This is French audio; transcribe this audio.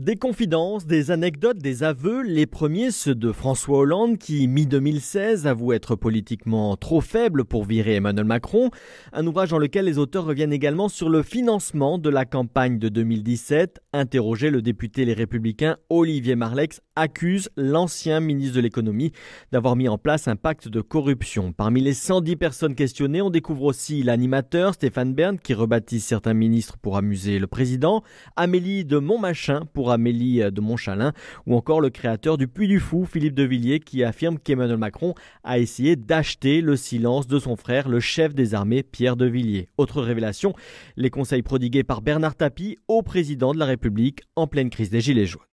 Des confidences, des anecdotes, des aveux, les premiers ceux de François Hollande qui, mi-2016, avoue être politiquement trop faible pour virer Emmanuel Macron, un ouvrage dans lequel les auteurs reviennent également sur le financement de la campagne de 2017. Interrogé, le député Les Républicains Olivier Marlex accuse l'ancien ministre de l'économie d'avoir mis en place un pacte de corruption. Parmi les 110 personnes questionnées, on découvre aussi l'animateur Stéphane Bern qui rebaptise certains ministres pour amuser le président, Amélie de Montmachin pour Amélie euh, de Montchalin ou encore le créateur du Puy du Fou, Philippe de Villiers, qui affirme qu'Emmanuel Macron a essayé d'acheter le silence de son frère, le chef des armées, Pierre de Villiers. Autre révélation, les conseils prodigués par Bernard Tapie au président de la République en pleine crise des Gilets jaunes.